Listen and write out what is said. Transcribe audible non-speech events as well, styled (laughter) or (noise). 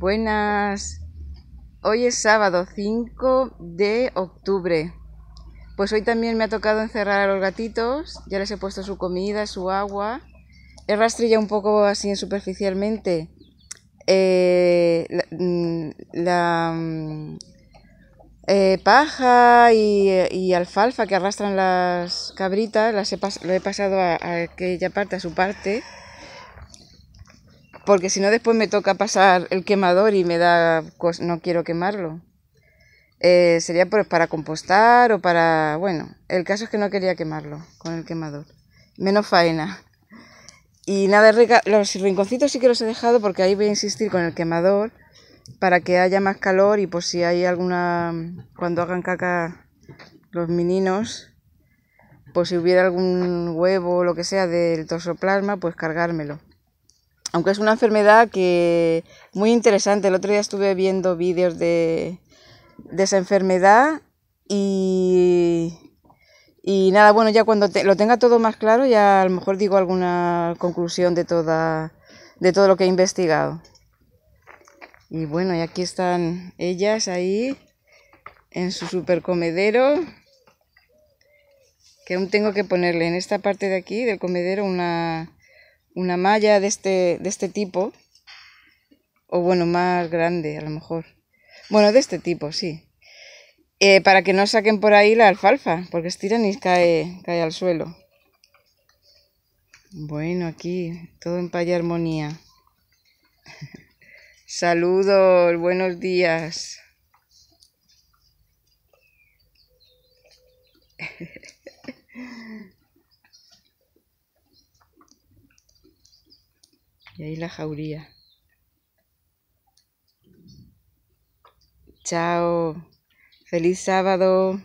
Buenas. Hoy es sábado 5 de octubre. Pues hoy también me ha tocado encerrar a los gatitos. Ya les he puesto su comida, su agua. He rastrillado un poco así superficialmente eh, la, mm, mm, eh, paja y, alfalfa que arrastran las cabritas. Las he, lo he pasado a, a aquella parte, a su parte porque si no después me toca pasar el quemador y me da, no quiero quemarlo. Eh, sería para compostar o para, bueno, el caso es que no quería quemarlo con el quemador. Menos faena. Y nada, los rinconcitos sí que los he dejado porque ahí voy a insistir con el quemador para que haya más calor y por si hay alguna, cuando hagan caca los meninos, pues si hubiera algún huevo o lo que sea del toxoplasma, pues cargármelo aunque es una enfermedad que muy interesante. El otro día estuve viendo vídeos de, de esa enfermedad y, y nada, bueno, ya cuando lo tenga todo más claro, ya a lo mejor digo alguna conclusión de, toda, de todo lo que he investigado. Y bueno, y aquí están ellas ahí en su super comedero. Que aún tengo que ponerle en esta parte de aquí del comedero una, una malla de este, de este tipo, o bueno, más grande a lo mejor. Bueno, de este tipo, sí. Eh, para que no saquen por ahí la alfalfa, porque estiran y cae, cae al suelo. Bueno, aquí, todo en paya armonía. (laughs) Saludos, buenos días. (laughs) Y ahí la jauría. Chao. Feliz sábado.